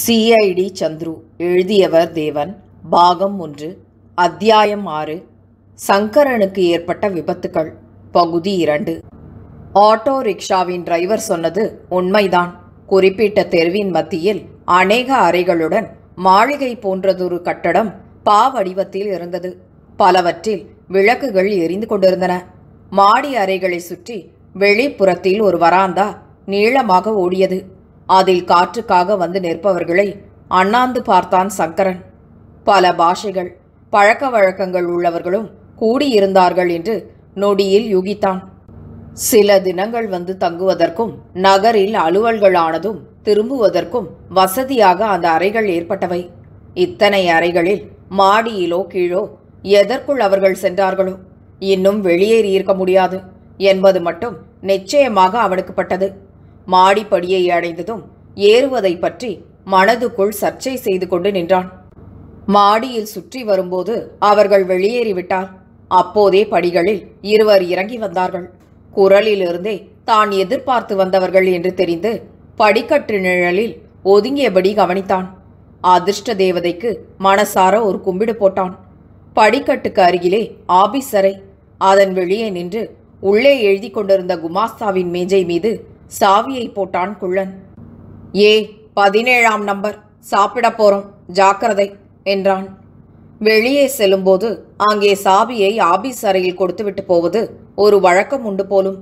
CID Chandru எழுதியவர் தேவன் பாகம் ஒன்று அத்தியாயம் ஆறு சங்கரனுக்கு ஏற்பட்ட விபத்துக்கள் பகுதி இரண்டு ஆட்டோ ரிக்ஷாவின் டிரைவர் சொன்னது உண்மைதான் குறிப்பிட்ட தெருவின் மத்தியில் அநேக அறைகளுடன் மாளிகை போன்றதொரு கட்டடம் பாவடிவத்தில் இருந்தது பலவற்றில் விளக்குகள் எரிந்து கொண்டிருந்தன மாடி அறைகளை சுற்றி வெளிப்புறத்தில் ஒரு வராந்தா நீளமாக ஓடியது அதில் காற்றுக்காக வந்து நிற்பவர்களை அண்ணாந்து பார்த்தான் சங்கரன் பல பாஷைகள் பழக்க வழக்கங்கள் உள்ளவர்களும் கூடியிருந்தார்கள் என்று நொடியில் யூகித்தான் சில தினங்கள் வந்து தங்குவதற்கும் நகரில் அலுவல்களானதும் திரும்புவதற்கும் வசதியாக அந்த அறைகள் ஏற்பட்டவை இத்தனை அறைகளில் மாடியிலோ கீழோ எதற்குள் அவர்கள் சென்றார்களோ இன்னும் வெளியேறி இருக்க முடியாது என்பது மட்டும் நிச்சயமாக அவனுக்குப்பட்டது மாடிப்படியை அடைந்ததும் ஏறுவதை பற்றி மனதுக்குள் சர்ச்சை செய்து கொண்டு நின்றான் மாடியில் சுற்றி வரும்போது அவர்கள் வெளியேறிவிட்டார் அப்போதே படிகளில் இருவர் இறங்கி வந்தார்கள் குரலிலிருந்தே தான் எதிர்பார்த்து வந்தவர்கள் என்று தெரிந்து படிக்கட்டு நிழலில் ஒதுங்கியபடி கவனித்தான் அதிர்ஷ்ட தேவதைக்கு மனசார ஒரு கும்பிடு போட்டான் படிக்கட்டுக்கு அருகிலே ஆபீசரை அதன் வெளியே நின்று உள்ளே எழுதி கொண்டிருந்த குமாஸ்தாவின் மேஜை மீது சாவியை போட்டான் குள்ளன் ஏ பதினேழாம் நம்பர் சாப்பிட போறோம் ஜாக்கிரதை என்றான் வெளியே செல்லும்போது அங்கே சாவியை ஆபீஸ் அறையில் கொடுத்துவிட்டு போவது ஒரு வழக்கம் உண்டு போலும்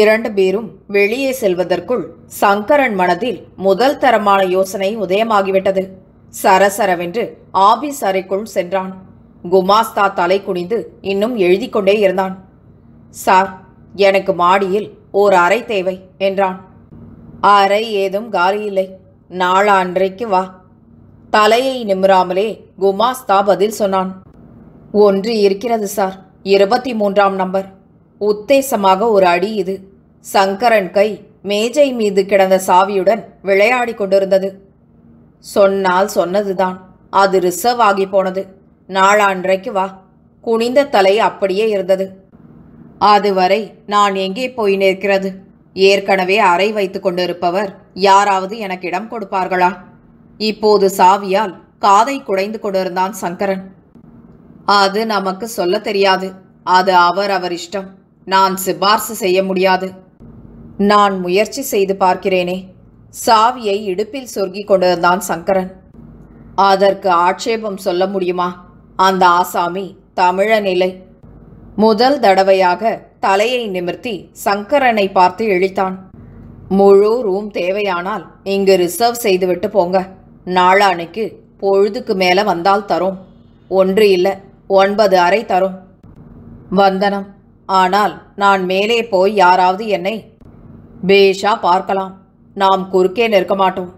இரண்டு பேரும் வெளியே செல்வதற்குள் சங்கரன் மனதில் முதல் தரமான யோசனை உதயமாகிவிட்டது சரசரவென்று ஆபீஸ் அறைக்குள் சென்றான் குமாஸ்தா தலை குனிந்து இன்னும் எழுதி கொண்டே இருந்தான் சார் எனக்கு மாடியில் ஓர் அறை தேவை என்றான் அறை ஏதும் காலியில்லை நாளான்றைக்கு வா தலையை நிமிராமலே குமாஸ்தா பதில் சொன்னான் ஒன்று இருக்கிறது சார் இருபத்தி மூன்றாம் நம்பர் உத்தேசமாக ஒரு அடி இது சங்கரன் கை மேஜை மீது கிடந்த சாவியுடன் விளையாடி கொண்டிருந்தது சொன்னால் சொன்னதுதான் அது ரிசர்வ் ஆகி போனது நாளான்றைக்கு வா குனிந்த தலை அப்படியே இருந்தது அதுவரை நான் எங்கே போய் நிற்கிறது ஏற்கனவே அறை வைத்து கொண்டிருப்பவர் யாராவது எனக்கு இடம் கொடுப்பார்களா இப்போது சாவியால் காதை குடைந்து கொண்டிருந்தான் சங்கரன் அது நமக்கு சொல்ல தெரியாது அது அவர் அவர் இஷ்டம் நான் சிபார்சு செய்ய முடியாது நான் முயற்சி செய்து பார்க்கிறேனே சாவியை இடுப்பில் சொருகி கொண்டிருந்தான் சங்கரன் அதற்கு ஆட்சேபம் சொல்ல முடியுமா அந்த ஆசாமி தமிழனிலை முதல் தடவையாக தலையை நிமிர்த்தி சங்கரனை பார்த்து இழித்தான் முழு ரூம் தேவையானால் இங்கு ரிசர்வ் செய்துவிட்டு போங்க நாளானைக்கு பொழுதுக்கு மேலே வந்தால் தரும் ஒன்று இல்லை ஒன்பது அறை தரும் வந்தனம் ஆனால் நான் மேலே போய் யாராவது என்னை பேஷா பார்க்கலாம் நாம் குறுக்கே நிற்க மாட்டோம்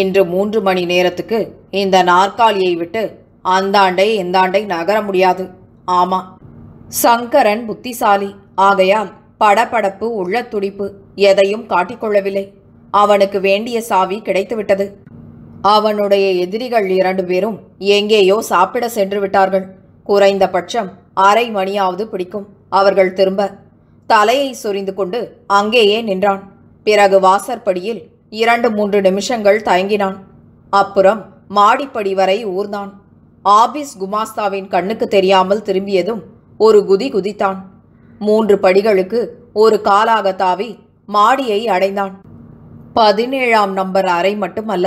இன்று மூன்று மணி நேரத்துக்கு இந்த நாற்காலியை விட்டு அந்தாண்டை இந்தாண்டை நகர முடியாது ஆமா சங்கரன் புத்திசாலி ஆகையால் படபடப்பு உள்ள துடிப்பு எதையும் காட்டிக்கொள்ளவில்லை அவனுக்கு வேண்டிய சாவி கிடைத்துவிட்டது அவனுடைய எதிரிகள் இரண்டு பேரும் எங்கேயோ சாப்பிட சென்று விட்டார்கள் குறைந்தபட்சம் அரை மணியாவது பிடிக்கும் அவர்கள் திரும்ப தலையை சொரிந்து கொண்டு அங்கேயே நின்றான் பிறகு வாசற்படியில் இரண்டு மூன்று நிமிஷங்கள் தயங்கினான் அப்புறம் மாடிப்படி வரை ஊர்ந்தான் ஆபீஸ் குமாஸ்தாவின் கண்ணுக்கு தெரியாமல் திரும்பியதும் ஒரு குதி குதித்தான் மூன்று படிகளுக்கு ஒரு காலாக தாவி மாடியை அடைந்தான் பதினேழாம் நம்பர் அறை மட்டுமல்ல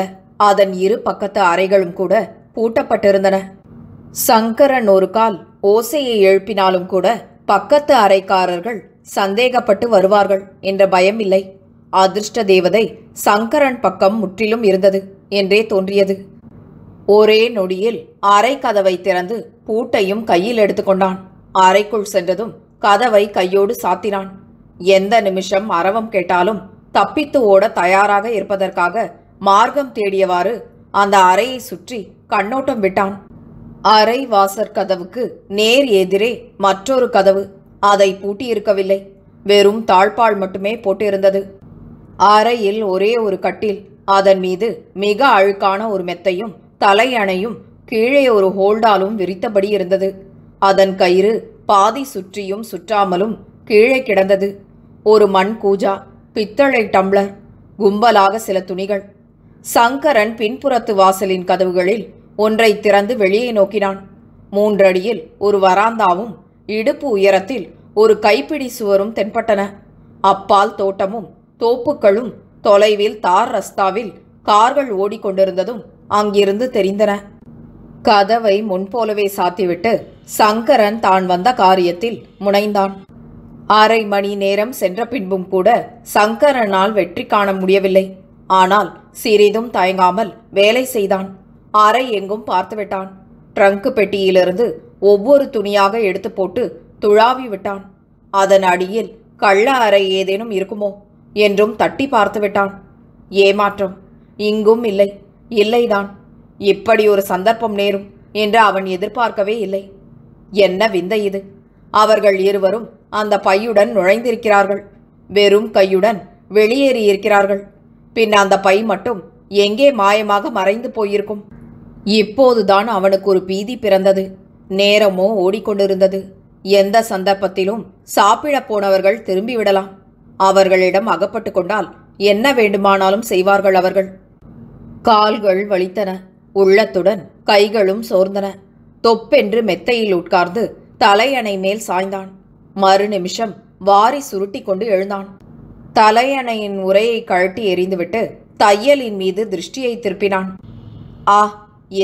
அதன் இரு பக்கத்து அறைகளும் கூட பூட்டப்பட்டிருந்தன சங்கரன் ஒரு கால் ஓசையை எழுப்பினாலும் கூட பக்கத்து அறைக்காரர்கள் சந்தேகப்பட்டு வருவார்கள் என்ற பயம் இல்லை அதிர்ஷ்ட தேவதை சங்கரன் பக்கம் முற்றிலும் இருந்தது என்றே தோன்றியது ஒரே நொடியில் அறை கதவை திறந்து பூட்டையும் கையில் எடுத்துக்கொண்டான் அறைக்குள் சென்றதும் கதவை கையோடு சாத்தினான் எந்த நிமிஷம் அரவம் கேட்டாலும் தப்பித்து ஓட தயாராக இருப்பதற்காக மார்க்கம் தேடியவாறு அந்த அறையை சுற்றி கண்ணோட்டம் விட்டான் அறை வாசற் கதவுக்கு நேர் எதிரே மற்றொரு கதவு அதை பூட்டியிருக்கவில்லை வெறும் தாழ்பால் மட்டுமே போட்டிருந்தது அறையில் ஒரே ஒரு கட்டில் அதன் மீது மிக அழுக்கான ஒரு மெத்தையும் தலையணையும் கீழே ஒரு ஹோல்டாலும் விரித்தபடி இருந்தது அதன் கயிறு பாதி சுற்றியும் சுற்றாமலும் கீழே கிடந்தது ஒரு மண் கூஜா பித்தளை டம்ளர் கும்பலாக சில துணிகள் சங்கரன் பின்புறத்து வாசலின் கதவுகளில் ஒன்றை திறந்து வெளியே நோக்கினான் மூன்றடியில் ஒரு வராந்தாவும் இடுப்பு உயரத்தில் ஒரு கைப்பிடி சுவரும் தென்பட்டன அப்பால் தோட்டமும் தோப்புக்களும் தொலைவில் தார் ரஸ்தாவில் கார்கள் ஓடிக்கொண்டிருந்ததும் அங்கிருந்து தெரிந்தன கதவை முன்போலவே சாத்திவிட்டு சங்கரன் தான் வந்த காரியத்தில் முனைந்தான் அரை மணி நேரம் சென்ற பின்பும் கூட சங்கரனால் வெற்றி காண முடியவில்லை ஆனால் சிறிதும் தயங்காமல் வேலை செய்தான் அறை எங்கும் பார்த்துவிட்டான் ட்ரங்க் பெட்டியிலிருந்து ஒவ்வொரு துணியாக எடுத்து போட்டு துழாவி விட்டான் அதன் அடியில் கள்ள அறை ஏதேனும் இருக்குமோ என்றும் தட்டி பார்த்து விட்டான் ஏமாற்றம் இங்கும் இல்லை இல்லைதான் இப்படி ஒரு சந்தர்ப்பம் நேரும் என்று அவன் எதிர்பார்க்கவே இல்லை என்ன விந்தை இது அவர்கள் இருவரும் அந்த பையுடன் நுழைந்திருக்கிறார்கள் வெறும் கையுடன் வெளியேறி இருக்கிறார்கள் பின் அந்த பை மட்டும் எங்கே மாயமாக மறைந்து போயிருக்கும் இப்போதுதான் அவனுக்கு ஒரு பீதி பிறந்தது நேரமோ ஓடிக்கொண்டிருந்தது எந்த சந்தர்ப்பத்திலும் சாப்பிடப் போனவர்கள் திரும்பிவிடலாம் அவர்களிடம் அகப்பட்டு கொண்டால் என்ன வேண்டுமானாலும் செய்வார்கள் அவர்கள் கால்கள் வலித்தன உள்ளத்துடன் கைகளும் சோர்ந்தன தொப்பென்று மெத்தையில் உட்கார்ந்து தலையணை மேல் சாய்ந்தான் மறு நிமிஷம் வாரி சுருட்டி கொண்டு எழுந்தான் தலையணையின் உரையை கழட்டி எறிந்துவிட்டு தையலின் மீது திருஷ்டியை திருப்பினான் ஆ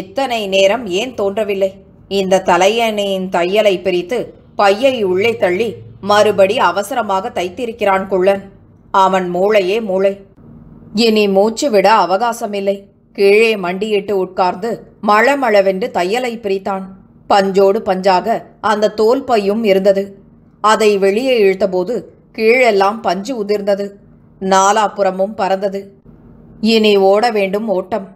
எத்தனை நேரம் ஏன் தோன்றவில்லை இந்த தலையணையின் தையலை பிரித்து பையை உள்ளே தள்ளி மறுபடி அவசரமாக தைத்திருக்கிறான் குள்ளன் அவன் மூளையே மூளை இனி மூச்சு விட அவகாசமில்லை கீழே மண்டியிட்டு உட்கார்ந்து மளமளவென்று தையலை பிரித்தான் பஞ்சோடு பஞ்சாக அந்த தோல் பையும் இருந்தது அதை வெளியே இழுத்தபோது கீழெல்லாம் பஞ்சு உதிர்ந்தது நாலாப்புறமும் பறந்தது இனி ஓட வேண்டும் ஓட்டம்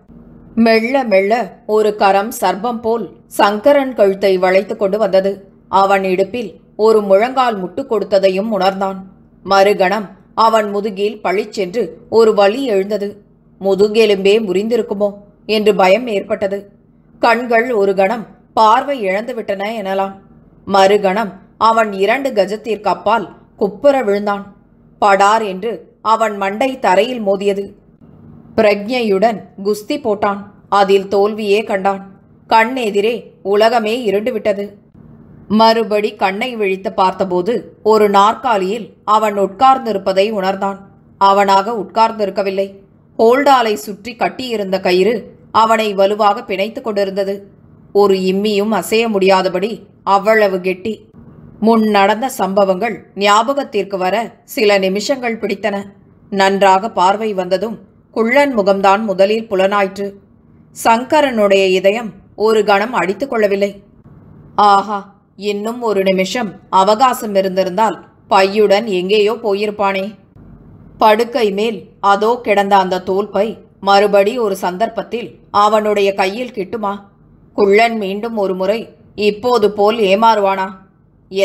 மெல்ல மெல்ல ஒரு கரம் சர்பம் போல் சங்கரன் கழுத்தை வளைத்து கொண்டு வந்தது அவன் இடுப்பில் ஒரு முழங்கால் முட்டு கொடுத்ததையும் உணர்ந்தான் மறுகணம் அவன் முதுகில் பழிச்சென்று ஒரு வலி எழுந்தது முதுகெலும்பே முறிந்திருக்குமோ என்று பயம் ஏற்பட்டது கண்கள் ஒரு கணம் பார்வை இழந்துவிட்டன எனலாம் மறுகணம் அவன் இரண்டு கஜத்திற்கு அப்பால் குப்புற விழுந்தான் படார் என்று அவன் மண்டை தரையில் மோதியது பிரக்ஞையுடன் குஸ்தி போட்டான் அதில் தோல்வியே கண்டான் கண் எதிரே உலகமே இருண்டுவிட்டது மறுபடி கண்ணை விழித்து பார்த்தபோது ஒரு நாற்காலியில் அவன் உட்கார்ந்திருப்பதை உணர்ந்தான் அவனாக உட்கார்ந்திருக்கவில்லை ஓல்டாலை சுற்றி கட்டியிருந்த கயிறு அவனை வலுவாக பிணைத்து கொண்டிருந்தது ஒரு இம்மியும் அசைய முடியாதபடி அவ்வளவு கெட்டி முன் நடந்த சம்பவங்கள் ஞாபகத்திற்கு வர சில நிமிஷங்கள் பிடித்தன நன்றாக பார்வை வந்ததும் குள்ளன் முகம்தான் முதலில் புலனாயிற்று சங்கரனுடைய இதயம் ஒரு கணம் அடித்துக்கொள்ளவில்லை ஆஹா இன்னும் ஒரு நிமிஷம் அவகாசம் இருந்திருந்தால் பையுடன் எங்கேயோ போயிருப்பானே படுக்கை மேல் அதோ கிடந்த அந்த தோல்பை மறுபடி ஒரு சந்தர்ப்பத்தில் அவனுடைய கையில் கிட்டுமா குள்ளன் மீண்டும் ஒரு முறை இப்போது போல் ஏமாறுவானா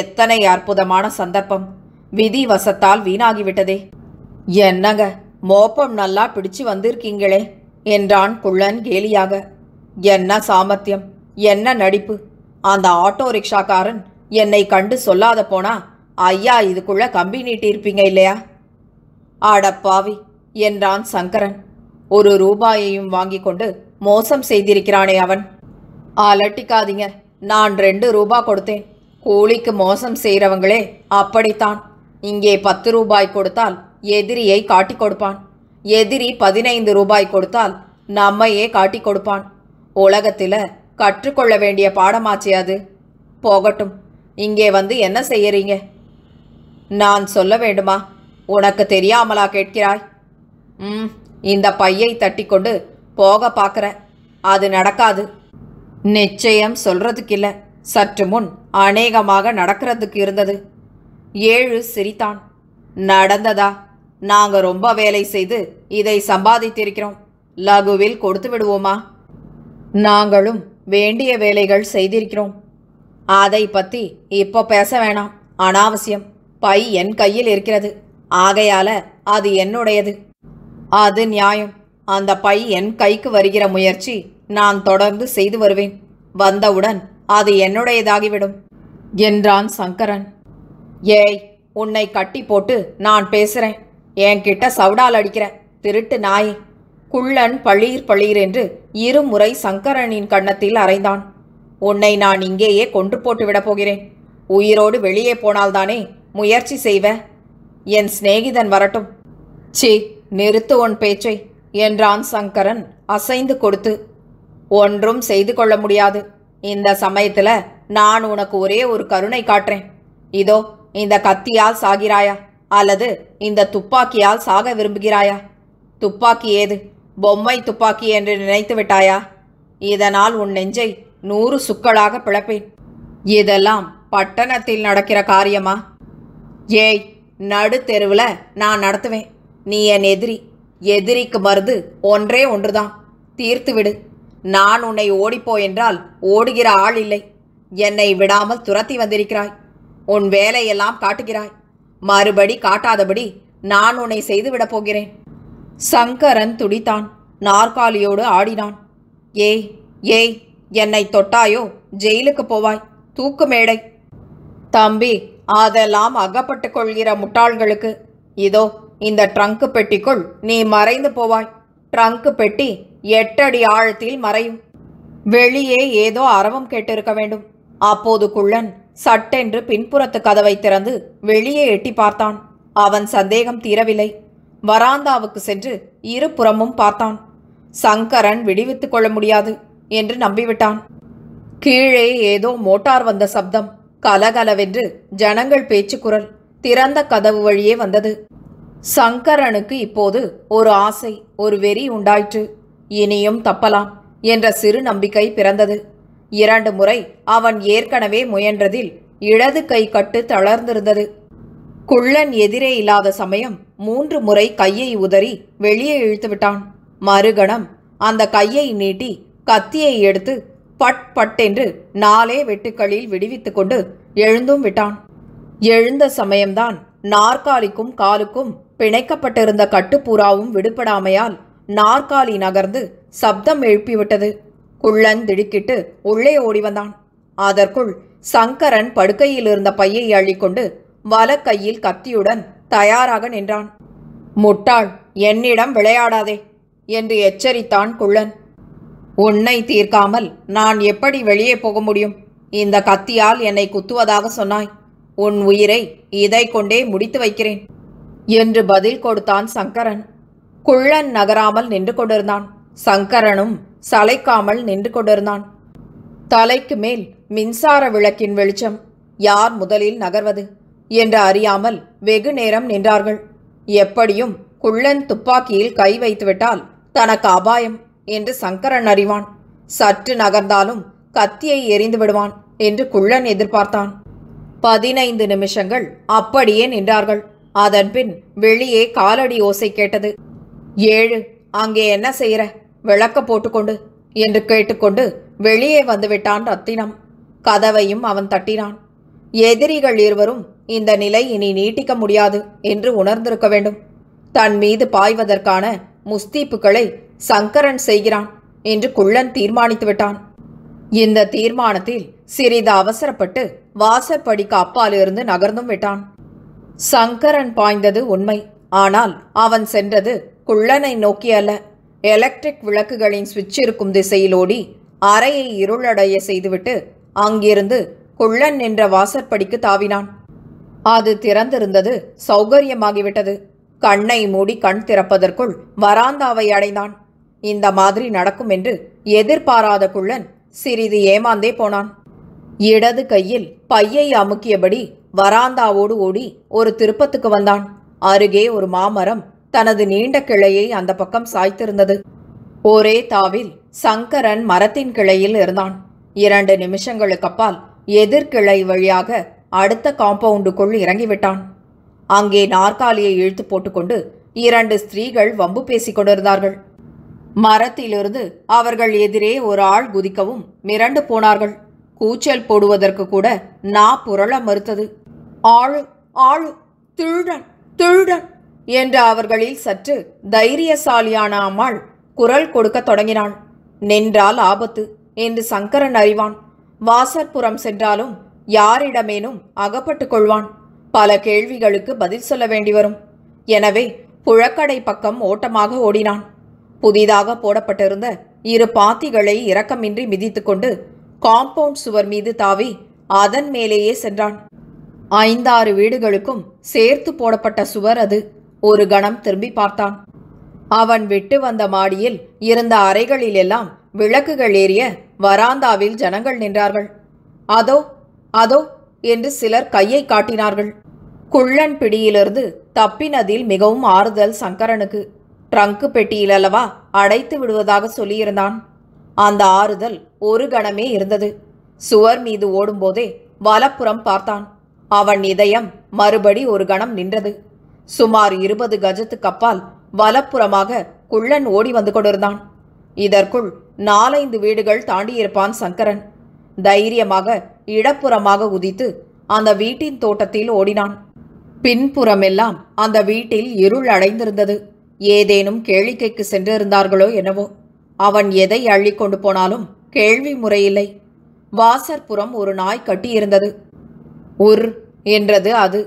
எத்தனை அற்புதமான சந்தர்ப்பம் விதி வசத்தால் வீணாகிவிட்டதே என்னங்க மோப்பம் நல்லா பிடிச்சு வந்திருக்கீங்களே என்றான் குள்ளன் கேலியாக என்ன சாமர்த்தியம் என்ன நடிப்பு அந்த ஆட்டோ ரிக்ஷாக்காரன் என்னை கண்டு சொல்லாத போனா ஐயா இதுக்குள்ள கம்பி நீட்டியிருப்பீங்க இல்லையா ஆடப்பாவி என்றான் சங்கரன் ஒரு ரூபாயையும் வாங்கி கொண்டு மோசம் செய்திருக்கிறானே அவன் அலட்டிக்காதீங்க நான் ரெண்டு ரூபா கொடுத்தேன் கூலிக்கு மோசம் செய்கிறவங்களே அப்படித்தான் இங்கே பத்து ரூபாய் கொடுத்தால் எதிரியை காட்டி கொடுப்பான் எதிரி பதினைந்து ரூபாய் கொடுத்தால் நம்மையே காட்டி கொடுப்பான் உலகத்தில் கற்றுக்கொள்ள வேண்டிய பாடமாச்சு அது போகட்டும் இங்கே வந்து என்ன செய்யறீங்க நான் சொல்ல வேண்டுமா உனக்கு தெரியாமலா கேட்கிறாய் ம் இந்த பையை தட்டி கொண்டு போக பார்க்குற அது நடக்காது நிச்சயம் சொல்றதுக்கு இல்லை சற்று முன் அநேகமாக நடக்கிறதுக்கு இருந்தது ஏழு சிரித்தான் நடந்ததா நாங்கள் ரொம்ப வேலை செய்து இதை சம்பாதித்திருக்கிறோம் லகுவில் கொடுத்து விடுவோமா நாங்களும் வேண்டிய வேலைகள் செய்திருக்கிறோம் அதை பற்றி இப்போ பேச வேணாம் அனாவசியம் பை என் கையில் இருக்கிறது ஆகையால அது என்னுடையது அது நியாயம் அந்த பை என் கைக்கு வருகிற முயற்சி நான் தொடர்ந்து செய்து வருவேன் வந்தவுடன் அது என்னுடையதாகிவிடும் என்றான் சங்கரன் ஏய் உன்னை கட்டி போட்டு நான் பேசுறேன் என்கிட்ட சவுடால் அடிக்கிற திருட்டு நாய் குள்ளன் பளீர் பளீர் என்று இருமுறை சங்கரனின் கன்னத்தில் அரைந்தான் உன்னை நான் இங்கேயே கொன்று போட்டு விடப் போகிறேன் உயிரோடு வெளியே போனால்தானே முயற்சி செய்வேன் என் சிநேகிதன் வரட்டும் சி நிறுத்து உன் பேச்சை என்றான் சங்கரன் அசைந்து கொடுத்து ஒன்றும் செய்து கொள்ள முடியாது இந்த சமயத்தில் நான் உனக்கு ஒரே ஒரு கருணை காட்டுறேன் இதோ இந்த கத்தியால் சாகிறாயா அல்லது இந்த துப்பாக்கியால் சாக விரும்புகிறாயா துப்பாக்கி ஏது பொம்மை துப்பாக்கி என்று நினைத்து விட்டாயா இதனால் உன் நெஞ்சை நூறு சுக்களாக பிளப்பேன் இதெல்லாம் பட்டணத்தில் நடக்கிற காரியமா ஏய் நடு தெருவில் நான் நடத்துவேன் நீ என் எதிரி எதிரிக்கு மருந்து ஒன்றே ஒன்றுதான் தீர்த்து விடு நான் உன்னை ஓடிப்போ என்றால் ஓடுகிற ஆள் இல்லை என்னை விடாமல் துரத்தி வந்திருக்கிறாய் உன் வேலையெல்லாம் காட்டுகிறாய் மறுபடி காட்டாதபடி நான் உன்னை செய்துவிடப் போகிறேன் சங்கரன் துடித்தான் நாற்காலியோடு ஆடினான் ஏய் ஏய் என்னை தொட்டாயோ ஜெயிலுக்கு போவாய் தூக்கு மேடை தம்பி அதெல்லாம் அகப்பட்டு கொள்கிற முட்டாள்களுக்கு இதோ இந்த ட்ரங்கு பெட்டிக்குள் நீ மறைந்து போவாய் ட்ரங்கு பெட்டி எட்டடி ஆழத்தில் மறையும் வெளியே ஏதோ அரவம் கேட்டிருக்க வேண்டும் அப்போது குள்ளன் சட்டென்று பின்புறத்து கதவை திறந்து வெளியே எட்டி பார்த்தான் அவன் சந்தேகம் தீரவில்லை வராந்தாவுக்கு சென்று இருபுறமும் பார்த்தான் சங்கரன் விடுவித்துக் கொள்ள முடியாது என்று நம்பிவிட்டான் கீழே ஏதோ மோட்டார் வந்த சப்தம் கலகலவென்று ஜனங்கள் பேச்சுக்குரல் திறந்த கதவு வழியே வந்தது சங்கரனுக்கு இப்போது ஒரு ஆசை ஒரு வெறி உண்டாயிற்று இனியும் தப்பலாம் என்ற சிறு நம்பிக்கை பிறந்தது இரண்டு முறை அவன் ஏற்கனவே முயன்றதில் இடது கை கட்டு தளர்ந்திருந்தது குள்ளன் எதிரே இல்லாத சமயம் மூன்று முறை கையை உதறி வெளியே இழுத்துவிட்டான் மறுகணம் அந்த கையை நீட்டி கத்தியை எடுத்து பட் பட்டென்று நாலே வெட்டுக்களில் விடுவித்துக் கொண்டு எழுந்தும் விட்டான் எழுந்த சமயம்தான் நாற்காலிக்கும் காலுக்கும் பிணைக்கப்பட்டிருந்த கட்டுப்பூராவும் விடுபடாமையால் நாற்காலி நகர்ந்து சப்தம் எழுப்பிவிட்டது குள்ளன் திடுக்கிட்டு உள்ளே ஓடி வந்தான் அதற்குள் சங்கரன் படுக்கையில் இருந்த பையை அள்ளிக்கொண்டு வலக்கையில் கத்தியுடன் தயாராக நின்றான் முட்டாள் என்னிடம் விளையாடாதே என்று எச்சரித்தான் குள்ளன் உன்னை தீர்க்காமல் நான் எப்படி வெளியே போக முடியும் இந்த கத்தியால் என்னை குத்துவதாக சொன்னாய் உன் உயிரை இதை கொண்டே முடித்து வைக்கிறேன் என்று பதில் கொடுத்தான் சங்கரன் குள்ளன் நகராமல் நின்று கொண்டிருந்தான் சங்கரனும் சளைக்காமல் நின்று கொண்டிருந்தான் தலைக்கு மேல் மின்சார விளக்கின் வெளிச்சம் யார் முதலில் நகர்வது என்று அறியாமல் வெகு நேரம் நின்றார்கள் எப்படியும் குள்ளன் துப்பாக்கியில் கை வைத்துவிட்டால் தனக்கு அபாயம் என்று சங்கரன் அறிவான் சற்று நகர்ந்தாலும் கத்தியை எரிந்து விடுவான் என்று குள்ளன் எதிர்பார்த்தான் பதினைந்து நிமிஷங்கள் அப்படியே நின்றார்கள் அதன்பின் வெளியே காலடி ஓசை கேட்டது ஏழு அங்கே என்ன செய்யற விளக்க போட்டுக்கொண்டு என்று கேட்டுக்கொண்டு வெளியே வந்துவிட்டான் ரத்தினம் கதவையும் அவன் தட்டினான் எதிரிகள் இருவரும் இந்த நிலை இனி நீட்டிக்க முடியாது என்று உணர்ந்திருக்க வேண்டும் தன் மீது பாய்வதற்கான முஸ்தீப்புகளை சங்கரன் செய்கிறான் என்று குள்ளன் தீர்மானித்து விட்டான் இந்த தீர்மானத்தில் சிறிது அவசரப்பட்டு வாசற்படிக்கு அப்பால் இருந்து நகர்ந்தும் விட்டான் சங்கரன் பாய்ந்தது உண்மை ஆனால் அவன் சென்றது குள்ளனை நோக்கி அல்ல எலக்ட்ரிக் விளக்குகளின் சுவிட்ச் இருக்கும் திசையில் ஓடி அறையை இருளடைய செய்துவிட்டு அங்கிருந்து குள்ளன் நின்ற வாசற்படிக்கு தாவினான் அது திறந்திருந்தது சௌகரியமாகிவிட்டது கண்ணை மூடி கண் திறப்பதற்குள் வராந்தாவை அடைந்தான் இந்த மாதிரி நடக்கும் என்று எதிர்பாராத குள்ளன் சிறிது ஏமாந்தே போனான் இடது கையில் பையை அமுக்கியபடி வராந்தாவோடு ஓடி ஒரு திருப்பத்துக்கு வந்தான் அருகே ஒரு மாமரம் தனது நீண்ட கிளையை அந்த பக்கம் சாய்த்திருந்தது ஒரே தாவில் சங்கரன் மரத்தின் கிளையில் இருந்தான் இரண்டு அப்பால் எதிர்கிளை வழியாக அடுத்த காம்பவுண்டுக்குள் இறங்கிவிட்டான் அங்கே நாற்காலியை இழுத்து போட்டுக்கொண்டு இரண்டு ஸ்திரீகள் வம்பு பேசிக் கொண்டிருந்தார்கள் மரத்திலிருந்து அவர்கள் எதிரே ஒரு ஆள் குதிக்கவும் மிரண்டு போனார்கள் கூச்சல் போடுவதற்கு கூட நா புரள மறுத்தது ஆளு ஆளு திருடன் திருடன் என்று அவர்களில் சற்று தைரியசாலியான அம்மாள் குரல் கொடுக்க தொடங்கினாள் நின்றால் ஆபத்து என்று சங்கரன் அறிவான் வாசற்புறம் சென்றாலும் யாரிடமேனும் அகப்பட்டுக் கொள்வான் பல கேள்விகளுக்கு பதில் சொல்ல வேண்டி வரும் எனவே புழக்கடை பக்கம் ஓட்டமாக ஓடினான் புதிதாக போடப்பட்டிருந்த இரு பாத்திகளை இரக்கமின்றி மிதித்துக்கொண்டு காம்பவுண்ட் சுவர் மீது தாவி அதன் மேலேயே சென்றான் ஐந்தாறு வீடுகளுக்கும் சேர்த்து போடப்பட்ட சுவர் அது ஒரு கணம் திரும்பி பார்த்தான் அவன் விட்டு வந்த மாடியில் இருந்த அறைகளிலெல்லாம் விளக்குகள் ஏறிய வராந்தாவில் ஜனங்கள் நின்றார்கள் அதோ அதோ என்று சிலர் கையை காட்டினார்கள் குள்ளன் பிடியிலிருந்து தப்பினதில் மிகவும் ஆறுதல் சங்கரனுக்கு ட்ரங்கு பெட்டியில் அல்லவா அடைத்து விடுவதாக சொல்லியிருந்தான் அந்த ஆறுதல் ஒரு கணமே இருந்தது சுவர் மீது ஓடும்போதே வலப்புறம் பார்த்தான் அவன் இதயம் மறுபடி ஒரு கணம் நின்றது சுமார் இருபது கஜத்துக்கு அப்பால் வலப்புறமாக குள்ளன் ஓடி வந்து கொண்டிருந்தான் இதற்குள் நாலைந்து வீடுகள் தாண்டியிருப்பான் சங்கரன் தைரியமாக இடப்புறமாக உதித்து அந்த வீட்டின் தோட்டத்தில் ஓடினான் பின்புறமெல்லாம் அந்த வீட்டில் இருள் அடைந்திருந்தது ஏதேனும் கேளிக்கைக்கு சென்றிருந்தார்களோ என்னவோ அவன் எதை அள்ளி கொண்டு போனாலும் கேள்வி முறையில்லை வாசற்புறம் ஒரு நாய் கட்டியிருந்தது உர் என்றது அது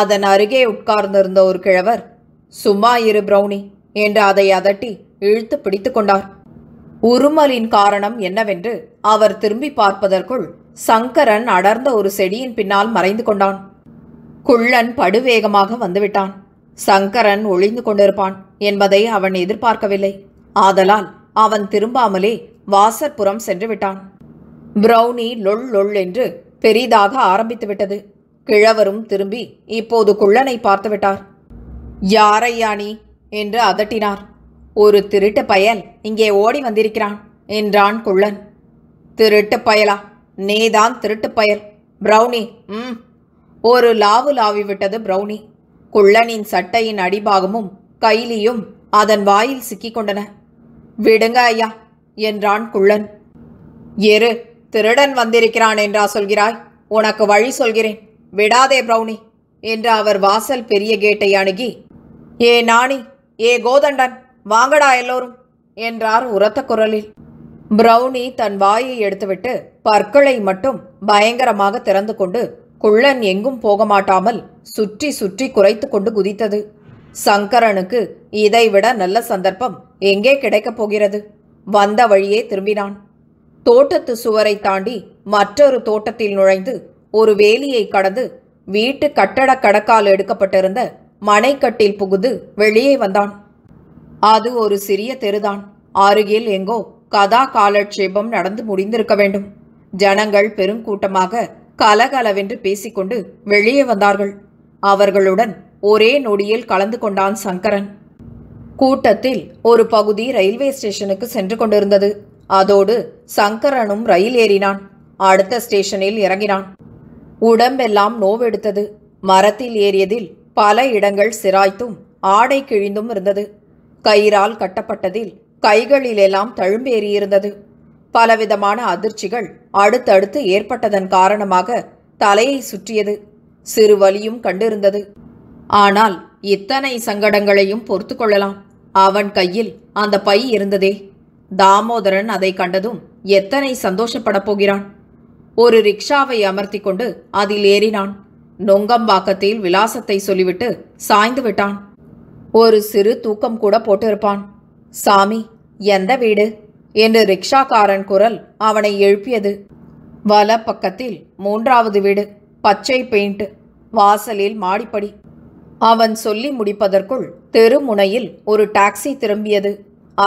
அதன் அருகே உட்கார்ந்திருந்த ஒரு கிழவர் சும்மா இரு பிரௌனி என்று அதை அதட்டி இழுத்து பிடித்து கொண்டார் உருமலின் காரணம் என்னவென்று அவர் திரும்பி பார்ப்பதற்குள் சங்கரன் அடர்ந்த ஒரு செடியின் பின்னால் மறைந்து கொண்டான் குள்ளன் படுவேகமாக வந்துவிட்டான் சங்கரன் ஒளிந்து கொண்டிருப்பான் என்பதை அவன் எதிர்பார்க்கவில்லை ஆதலால் அவன் திரும்பாமலே வாசற்புறம் சென்று விட்டான் பிரௌனி லொல் லொல் என்று பெரிதாக ஆரம்பித்து விட்டது கிழவரும் திரும்பி இப்போது குள்ளனை பார்த்துவிட்டார் யாரையா நீ என்று அதட்டினார் ஒரு திருட்டு பயல் இங்கே ஓடி வந்திருக்கிறான் என்றான் குள்ளன் திருட்டு பயலா நீதான் திருட்டு பயல் பிரௌனி ம் ஒரு லாவு லாவி விட்டது பிரௌனி குள்ளனின் சட்டையின் அடிபாகமும் கைலியும் அதன் வாயில் சிக்கிக்கொண்டன விடுங்க ஐயா என்றான் குள்ளன் எரு திருடன் வந்திருக்கிறான் என்றா சொல்கிறாய் உனக்கு வழி சொல்கிறேன் விடாதே பிரௌனி என்று அவர் வாசல் பெரிய கேட்டை அணுகி ஏ நாணி ஏ கோதண்டன் வாங்கடா எல்லோரும் என்றார் உரத்த குரலில் பிரௌனி தன் வாயை எடுத்துவிட்டு பற்களை மட்டும் பயங்கரமாக திறந்து கொண்டு குள்ளன் எங்கும் போக மாட்டாமல் சுற்றி சுற்றி குறைத்து கொண்டு குதித்தது சங்கரனுக்கு இதைவிட நல்ல சந்தர்ப்பம் எங்கே கிடைக்கப் போகிறது வந்த வழியே திரும்பினான் தோட்டத்து சுவரை தாண்டி மற்றொரு தோட்டத்தில் நுழைந்து ஒரு வேலியை கடந்து வீட்டு கட்டட கடக்கால் எடுக்கப்பட்டிருந்த மனைக்கட்டில் புகுந்து வெளியே வந்தான் அது ஒரு சிறிய தெருதான் அருகில் எங்கோ கதா காலட்சேபம் நடந்து முடிந்திருக்க வேண்டும் ஜனங்கள் பெருங்கூட்டமாக கலகலவென்று பேசிக்கொண்டு வெளியே வந்தார்கள் அவர்களுடன் ஒரே நொடியில் கலந்து கொண்டான் சங்கரன் கூட்டத்தில் ஒரு பகுதி ரயில்வே ஸ்டேஷனுக்கு சென்று கொண்டிருந்தது அதோடு சங்கரனும் ரயில் ஏறினான் அடுத்த ஸ்டேஷனில் இறங்கினான் உடம்பெல்லாம் நோவெடுத்தது மரத்தில் ஏறியதில் பல இடங்கள் சிராய்த்தும் ஆடை கிழிந்தும் இருந்தது கயிறால் கட்டப்பட்டதில் கைகளிலெல்லாம் தழும்பேறியிருந்தது பலவிதமான அதிர்ச்சிகள் அடுத்தடுத்து ஏற்பட்டதன் காரணமாக தலையை சுற்றியது சிறு வலியும் கண்டிருந்தது ஆனால் இத்தனை சங்கடங்களையும் பொறுத்து கொள்ளலாம் அவன் கையில் அந்த பை இருந்ததே தாமோதரன் அதை கண்டதும் எத்தனை சந்தோஷப்படப் போகிறான் ஒரு ரிக்ஷாவை அமர்த்தி கொண்டு அதில் ஏறினான் நொங்கம்பாக்கத்தில் விலாசத்தை சொல்லிவிட்டு சாய்ந்து விட்டான் ஒரு சிறு தூக்கம் கூட போட்டிருப்பான் சாமி எந்த வீடு என்று ரிக்ஷாக்காரன் குரல் அவனை எழுப்பியது வல பக்கத்தில் மூன்றாவது வீடு பச்சை பெயிண்ட் வாசலில் மாடிப்படி அவன் சொல்லி முடிப்பதற்குள் தெருமுனையில் ஒரு டாக்ஸி திரும்பியது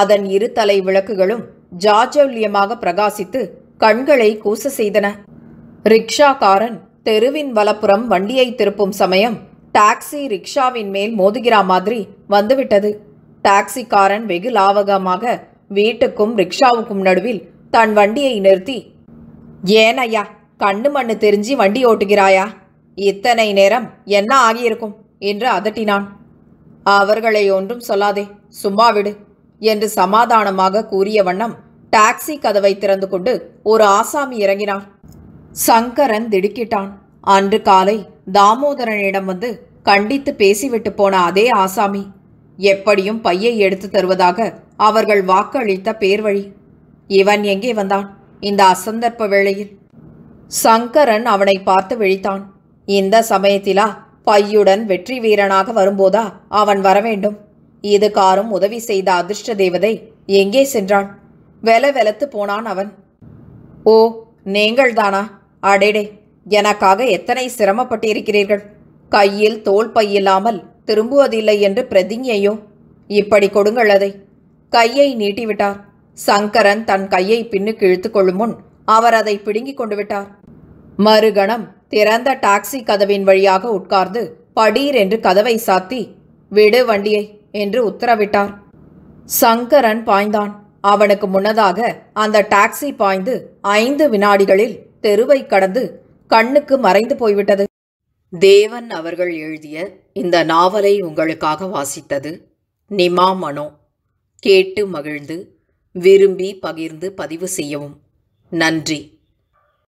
அதன் இரு தலை விளக்குகளும் ஜாஜவ்யமாக பிரகாசித்து கண்களை கூச செய்தன ரிக்ஷாக்காரன் தெருவின் வலப்புறம் வண்டியை திருப்பும் சமயம் டாக்ஸி ரிக்ஷாவின் மேல் மோதுகிறா மாதிரி வந்துவிட்டது டாக்ஸிக்காரன் வெகு லாவகமாக வீட்டுக்கும் ரிக்ஷாவுக்கும் நடுவில் தன் வண்டியை நிறுத்தி ஏனையா கண்ணு மண்ணு தெரிஞ்சு வண்டி ஓட்டுகிறாயா இத்தனை நேரம் என்ன ஆகியிருக்கும் என்று அதட்டினான் அவர்களை ஒன்றும் சொல்லாதே சும்மா விடு என்று சமாதானமாக கூறிய வண்ணம் டாக்ஸி கதவை திறந்து கொண்டு ஒரு ஆசாமி இறங்கினார் சங்கரன் திடுக்கிட்டான் அன்று காலை தாமோதரனிடம் வந்து கண்டித்து பேசிவிட்டு போன அதே ஆசாமி எப்படியும் பையை எடுத்து தருவதாக அவர்கள் வாக்களித்த பேர்வழி இவன் எங்கே வந்தான் இந்த அசந்தர்ப்ப வேளையில் சங்கரன் அவனை பார்த்து விழித்தான் இந்த சமயத்திலா பையுடன் வெற்றி வீரனாக வரும்போதா அவன் வரவேண்டும் இது காரும் உதவி செய்த அதிர்ஷ்ட தேவதை எங்கே சென்றான் வெல வெலத்து போனான் அவன் ஓ நீங்கள்தானா அடேடே எனக்காக எத்தனை சிரமப்பட்டிருக்கிறீர்கள் கையில் தோல் பையில்லாமல் திரும்புவதில்லை என்று பிரதிஞ்ஞையோ இப்படி கொடுங்கள் அதை கையை நீட்டிவிட்டார் சங்கரன் தன் கையை பின்னுக்கு இழுத்துக் கொள்ளும் முன் அவர் அதை பிடுங்கிக் கொண்டு விட்டார் மறுகணம் திறந்த டாக்ஸி கதவின் வழியாக உட்கார்ந்து படீர் என்று கதவை சாத்தி விடு வண்டியை என்று உத்தரவிட்டார் சங்கரன் பாய்ந்தான் அவனுக்கு முன்னதாக அந்த டாக்ஸி பாய்ந்து ஐந்து வினாடிகளில் தெருவை கடந்து கண்ணுக்கு மறைந்து போய்விட்டது தேவன் அவர்கள் எழுதிய இந்த நாவலை உங்களுக்காக வாசித்தது நிமா மனோ கேட்டு மகிழ்ந்து விரும்பி பகிர்ந்து பதிவு செய்யவும் நன்றி